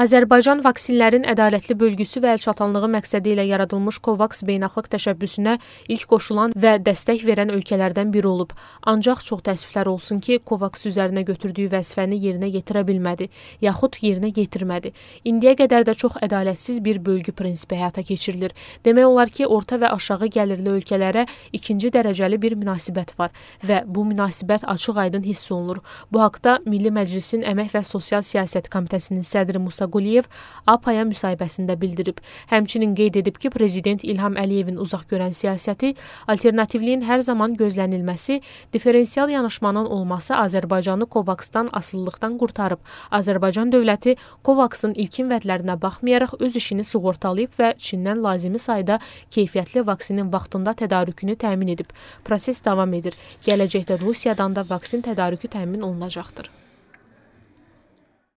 Azərbaycan vaksinlərin ədalətli bölgüsü və əlçatanlığı məqsədi ilə yaradılmış COVAX beynəlxalq təşəbbüsünə ilk qoşulan və dəstək verən ölkələrdən biri olub. Ancaq çox təəssüflər olsun ki, COVAX üzərinə götürdüyü vəzifəni yerinə yetirə bilmədi, yaxud yerinə yetirmədi. İndiyə qədər də çox ədalətsiz bir bölgü prinsipi həyata keçirilir. Demək olar ki, orta və aşağı gəlirli ölkələrə ikinci dərəcəli bir münasibət var və bu münasibət açıq-aydın hiss olunur. Bu haqda Milli Məclisin Əmək və Sosial Siyasət Komitəsinin sədri Musa Qaraquliyev APA-ya müsahibəsində bildirib. Həmçinin qeyd edib ki, prezident İlham Əliyevin uzaq görən siyasəti, alternativliyin hər zaman gözlənilməsi, diferensial yanaşmanın olması Azərbaycanı Kovaksdan asılılıqdan qurtarıb. Azərbaycan dövləti Kovaksın ilkin vədlərinə baxmayaraq öz işini sığortalayıb və Çindən lazımi sayda keyfiyyətli vaksinin vaxtında tədarükünü təmin edib. Proses davam edir. Gələcəkdə Rusiyadan da vaksin tədarükü təmin olunacaqdır.